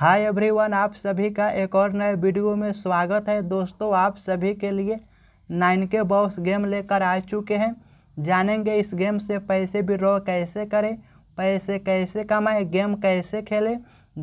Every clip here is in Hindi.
हाय एवरीवन आप सभी का एक और नए वीडियो में स्वागत है दोस्तों आप सभी के लिए नाइन के बॉक्स गेम लेकर आ चुके हैं जानेंगे इस गेम से पैसे भी रो कैसे करें पैसे कैसे कमाएं गेम कैसे खेलें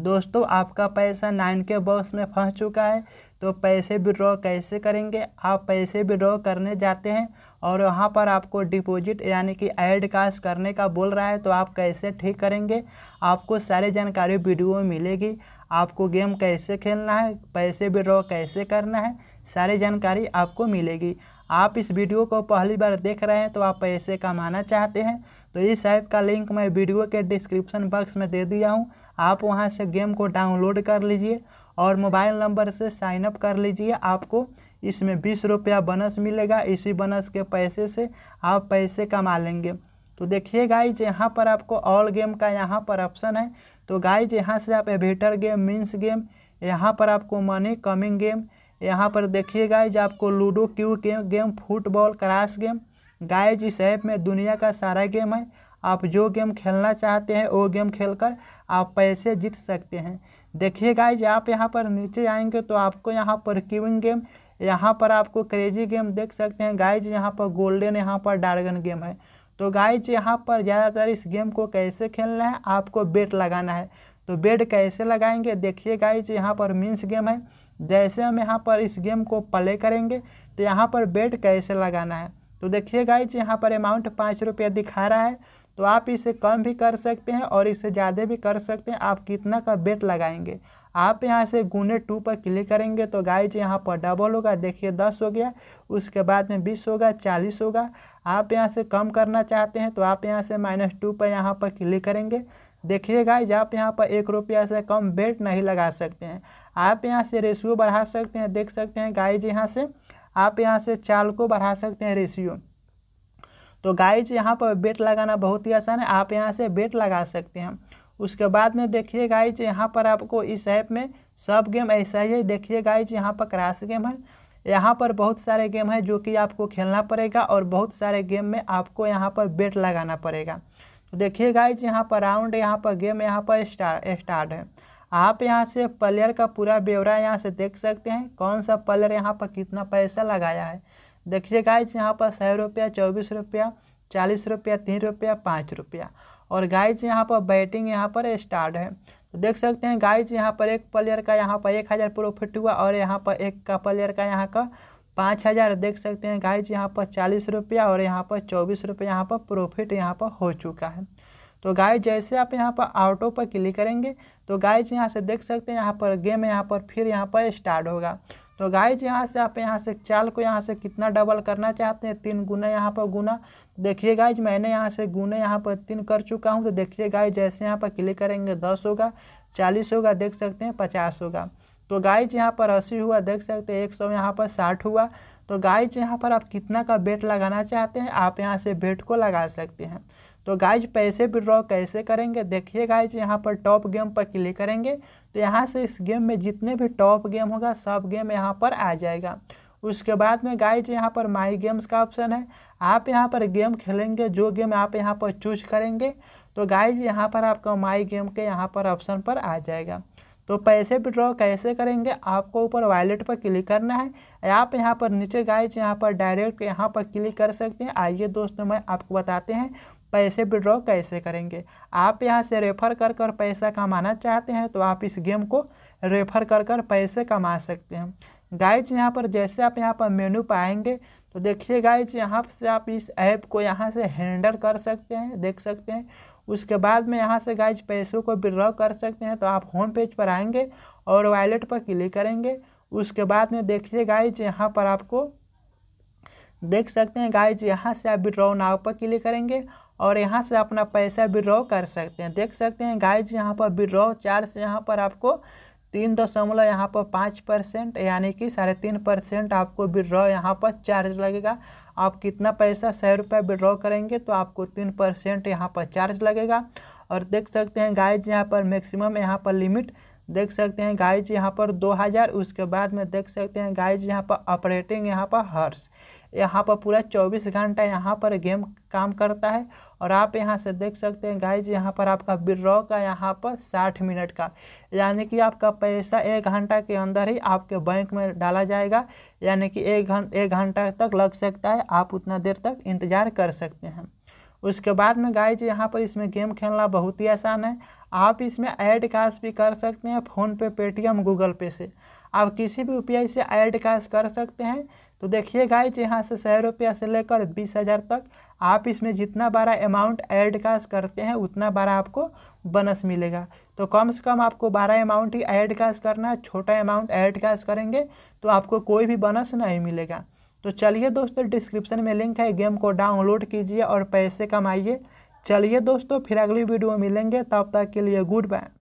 दोस्तों आपका पैसा नाइन के बॉक्स में फंस चुका है तो पैसे विड्रॉ कैसे करेंगे आप पैसे विड्रॉ करने जाते हैं और वहाँ पर आपको डिपॉजिट यानी कि एड कास्ट करने का बोल रहा है तो आप कैसे ठीक करेंगे आपको सारी जानकारी वीडियो में मिलेगी आपको गेम कैसे खेलना है पैसे विड्रॉ कैसे करना है सारी जानकारी आपको मिलेगी आप इस वीडियो को पहली बार देख रहे हैं तो आप पैसे कमाना चाहते हैं तो इस ऐप का लिंक मैं वीडियो के डिस्क्रिप्शन बॉक्स में दे दिया हूँ आप वहाँ से गेम को डाउनलोड कर लीजिए और मोबाइल नंबर से साइनअप कर लीजिए आपको इसमें बीस रुपया बनस मिलेगा इसी बनस के पैसे से आप पैसे कमा लेंगे तो देखिए गाइज यहाँ पर आपको ऑल गेम का यहाँ पर ऑप्शन है तो गाइज यहाँ से आप एवेटर गेम मीन्स गेम यहाँ पर आपको मनी कमिंग गेम यहाँ पर देखिए गाइज आपको लूडो क्यू गेम गेम फुटबॉल क्रास गेम गाइज इस ऐप में दुनिया का सारा गेम है आप जो गेम खेलना चाहते हैं वो गेम खेलकर आप पैसे जीत सकते हैं देखिए गाइज आप यहाँ पर नीचे आएंगे तो आपको यहाँ पर क्यूंग गेम यहाँ पर आपको क्रेजी गेम देख सकते हैं गाइज यहाँ पर गोल्डन यहाँ पर डार्गन गेम है तो गाइज यहाँ पर ज़्यादातर इस गेम को कैसे खेलना है आपको बेट लगाना है तो बेट कैसे लगाएंगे देखिए गाइज यहाँ पर मीन्स गेम है जैसे हम यहाँ पर इस गेम को प्ले करेंगे तो यहाँ पर बेट कैसे लगाना है तो देखिए गाइज यहाँ पर अमाउंट पाँच रुपया दिखा रहा है तो आप इसे कम भी कर सकते हैं और इसे ज़्यादा भी कर सकते हैं आप कितना का बेट लगाएंगे आप यहाँ से गुने टू पर क्लिक करेंगे तो गाइज यहाँ पर डबल होगा देखिए दस हो गया उसके बाद में बीस होगा चालीस होगा आप यहाँ से कम करना चाहते हैं तो आप यहाँ से माइनस टू पर यहाँ पर क्लिक करेंगे देखिएगा आप यहाँ पर एक रुपया से कम बेट नहीं लगा सकते हैं आप यहाँ से रेशियो बढ़ा सकते हैं देख सकते हैं गाइज यहाँ से आप यहाँ से चाल को बढ़ा सकते हैं रेशियो तो गाइज यहाँ पर बेट लगाना बहुत ही आसान है आप यहाँ से बेट लगा सकते हैं उसके बाद में देखिए गाइज यहाँ पर आपको इस ऐप में सब गेम ऐसा ही है देखिए गाइज यहाँ पर क्रास गेम है यहाँ पर बहुत सारे गेम है जो कि आपको खेलना पड़ेगा और बहुत सारे गेम में आपको यहाँ पर बेट लगाना पड़ेगा देखिए गाइज यहाँ पर राउंड यहाँ पर गेम यहाँ पर स्टार स्टार्ट है आप यहाँ से प्लेयर का पूरा ब्यौरा यहाँ से देख सकते हैं कौन सा प्लेयर यहाँ पर कितना पैसा लगाया है देखिए गाइज यहाँ पर सौ रुपया चौबीस रुपया चालीस रुपया तीन रुपया पाँच रुपया और गाइज यहाँ पर बैटिंग यहाँ पर स्टार्ट है तो देख सकते हैं गाइज यहाँ पर एक प्लेयर का यहाँ पर एक हज़ार प्रॉफिट हुआ और यहाँ पर एक का प्लेयर का यहाँ का पाँच हज़ार देख सकते हैं गाइज यहाँ पर चालीस रुपया और यहाँ पर चौबीस रुपया यहाँ पर प्रॉफिट यहाँ पर हो चुका है तो गाइज जैसे आप यहाँ पर आउटो पर क्लिक करेंगे तो गाइज यहाँ से देख सकते हैं यहाँ पर गेम यहाँ पर फिर यहाँ पर स्टार्ट होगा तो गाइज यहाँ से आप यहाँ से चाल को यहाँ से कितना डबल करना चाहते हैं तीन गुना यहाँ पर गुना देखिए गाइज मैंने यहाँ से गुना यहाँ पर तीन कर चुका हूँ तो देखिए गाइज जैसे यहाँ पर क्लिक करेंगे दस होगा चालीस होगा देख सकते हैं पचास होगा तो गाइज यहाँ पर अस्सी हुआ देख सकते हैं एक सौ यहाँ पर साठ हुआ तो गाइज यहाँ पर आप कितना का बेट लगाना चाहते हैं आप यहाँ से बेट को लगा सकते हैं तो गाइज पैसे विड्रॉ कैसे करेंगे देखिए गाइज यहाँ पर टॉप गेम पर क्लिक करेंगे तो यहाँ से इस गेम में जितने भी टॉप गेम होगा सब गेम यहाँ पर आ जाएगा उसके बाद में गाइज यहाँ पर माई गेम्स का ऑप्शन है आप यहाँ पर गेम खेलेंगे जो गेम आप यहाँ पर चूज करेंगे तो गाइज यहाँ पर आपका माई गेम के यहाँ पर ऑप्शन पर आ जाएगा तो पैसे विड्रॉ कैसे करेंगे आपको ऊपर वॉलेट पर क्लिक करना है आप यहाँ पर नीचे गाइज यहाँ पर डायरेक्ट यहाँ पर क्लिक कर सकते हैं आइए दोस्तों मैं आपको बताते हैं पैसे विड्रॉ कैसे करेंगे आप यहाँ से रेफर कर कर पैसा कमाना चाहते हैं तो आप इस गेम को रेफर कर कर पैसे कमा सकते हैं गाइज यहाँ पर जैसे आप यहाँ पर मेनू पाएंगे तो देखिए गाइज यहाँ से आप इस ऐप को यहाँ से हैंडल कर सकते हैं देख सकते हैं उसके बाद में यहाँ से गाइज पैसों को विड्रॉ कर सकते हैं तो आप होम पेज पर आएंगे और वॉलेट पर क्लिक करेंगे उसके बाद में देखिए गाइज यहाँ पर आपको देख सकते हैं गाइज यहाँ से आप विड्रॉ नाव पर क्लिक करेंगे और यहाँ से अपना पैसा विड्रॉ कर सकते हैं देख सकते हैं गाइज यहाँ पर विड्रॉ चार्ज यहाँ पर आपको तीन दशमलव यहाँ पर पाँच परसेंट यानी कि साढ़े तीन परसेंट आपको विड्रॉ यहाँ पर चार्ज लगेगा आप कितना पैसा सौ रुपये विड्रॉ करेंगे तो आपको तीन परसेंट यहाँ पर चार्ज लगेगा और देख सकते हैं गाइज यहाँ पर मैक्सिमम यहाँ पर लिमिट देख सकते हैं गाइज यहाँ पर 2000 उसके बाद में देख सकते हैं गाइज यहाँ पर ऑपरेटिंग यहाँ पर हर्स यहाँ पर पूरा 24 घंटा यहाँ पर गेम काम करता है और आप यहाँ से देख सकते हैं गाइज यहाँ पर आपका विड्रॉ का यहाँ पर 60 मिनट का यानी कि आपका पैसा एक घंटा के अंदर ही आपके बैंक में डाला जाएगा यानी कि एक घंटा एक घंटा तक लग सकता है आप उतना देर तक इंतज़ार कर सकते हैं उसके बाद में गाइज यहाँ पर इसमें गेम खेलना बहुत ही आसान है आप इसमें ऐड काश भी कर सकते हैं फ़ोनपे पेटीएम गूगल पे से आप किसी भी यू से ऐड काश कर सकते हैं तो देखिए गाइज यहाँ से सौ रुपया से लेकर बीस हज़ार तक आप इसमें जितना बड़ा अमाउंट ऐड काश करते हैं उतना बड़ा आपको बोनस मिलेगा तो कम से कम आपको बारह अमाउंट ही ऐड काश करना है छोटा अमाउंट ऐड काश करेंगे तो आपको कोई भी बोनस नहीं मिलेगा तो चलिए दोस्तों डिस्क्रिप्शन में लिंक है गेम को डाउनलोड कीजिए और पैसे कमाइए चलिए दोस्तों फिर अगली वीडियो में मिलेंगे तब तक के लिए गुड बाय